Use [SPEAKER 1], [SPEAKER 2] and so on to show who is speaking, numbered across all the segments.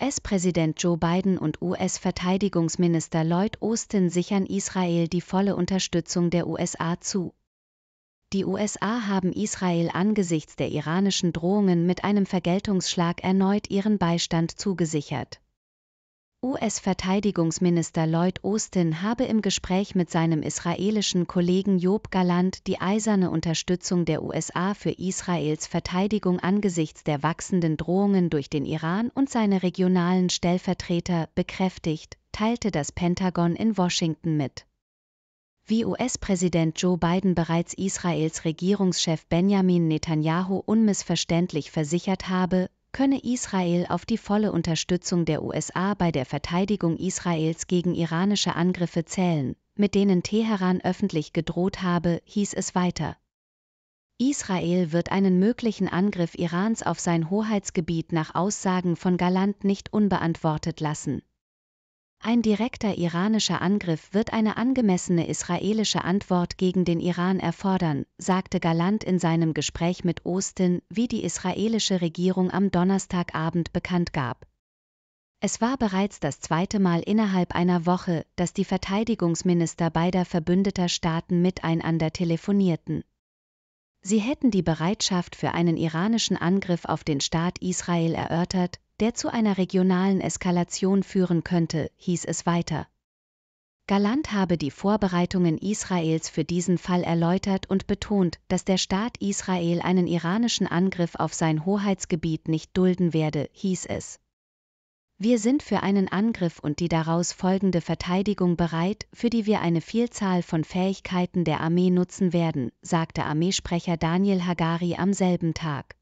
[SPEAKER 1] US-Präsident Joe Biden und US-Verteidigungsminister Lloyd Austin sichern Israel die volle Unterstützung der USA zu. Die USA haben Israel angesichts der iranischen Drohungen mit einem Vergeltungsschlag erneut ihren Beistand zugesichert. US-Verteidigungsminister Lloyd Austin habe im Gespräch mit seinem israelischen Kollegen Job Galant die eiserne Unterstützung der USA für Israels Verteidigung angesichts der wachsenden Drohungen durch den Iran und seine regionalen Stellvertreter bekräftigt, teilte das Pentagon in Washington mit. Wie US-Präsident Joe Biden bereits Israels Regierungschef Benjamin Netanyahu unmissverständlich versichert habe, könne Israel auf die volle Unterstützung der USA bei der Verteidigung Israels gegen iranische Angriffe zählen, mit denen Teheran öffentlich gedroht habe, hieß es weiter. Israel wird einen möglichen Angriff Irans auf sein Hoheitsgebiet nach Aussagen von Galant nicht unbeantwortet lassen. Ein direkter iranischer Angriff wird eine angemessene israelische Antwort gegen den Iran erfordern, sagte Galant in seinem Gespräch mit Austin, wie die israelische Regierung am Donnerstagabend bekannt gab. Es war bereits das zweite Mal innerhalb einer Woche, dass die Verteidigungsminister beider verbündeter Staaten miteinander telefonierten. Sie hätten die Bereitschaft für einen iranischen Angriff auf den Staat Israel erörtert, der zu einer regionalen Eskalation führen könnte, hieß es weiter. Galant habe die Vorbereitungen Israels für diesen Fall erläutert und betont, dass der Staat Israel einen iranischen Angriff auf sein Hoheitsgebiet nicht dulden werde, hieß es. Wir sind für einen Angriff und die daraus folgende Verteidigung bereit, für die wir eine Vielzahl von Fähigkeiten der Armee nutzen werden, sagte Armeesprecher Daniel Hagari am selben Tag.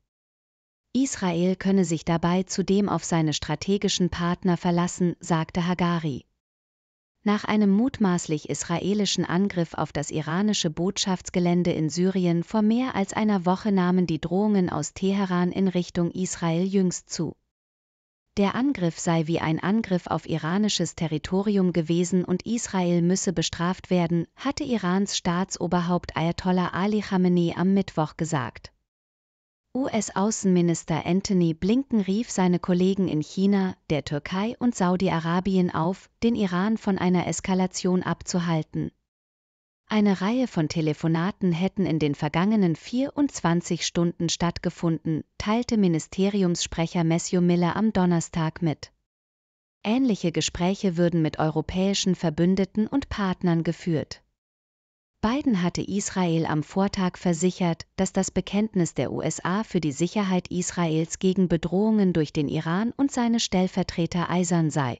[SPEAKER 1] Israel könne sich dabei zudem auf seine strategischen Partner verlassen, sagte Hagari. Nach einem mutmaßlich israelischen Angriff auf das iranische Botschaftsgelände in Syrien vor mehr als einer Woche nahmen die Drohungen aus Teheran in Richtung Israel jüngst zu. Der Angriff sei wie ein Angriff auf iranisches Territorium gewesen und Israel müsse bestraft werden, hatte Irans Staatsoberhaupt Ayatollah Ali Khamenei am Mittwoch gesagt. US-Außenminister Anthony Blinken rief seine Kollegen in China, der Türkei und Saudi-Arabien auf, den Iran von einer Eskalation abzuhalten. Eine Reihe von Telefonaten hätten in den vergangenen 24 Stunden stattgefunden, teilte Ministeriumssprecher Matthew Miller am Donnerstag mit. Ähnliche Gespräche würden mit europäischen Verbündeten und Partnern geführt. Biden hatte Israel am Vortag versichert, dass das Bekenntnis der USA für die Sicherheit Israels gegen Bedrohungen durch den Iran und seine Stellvertreter eisern sei.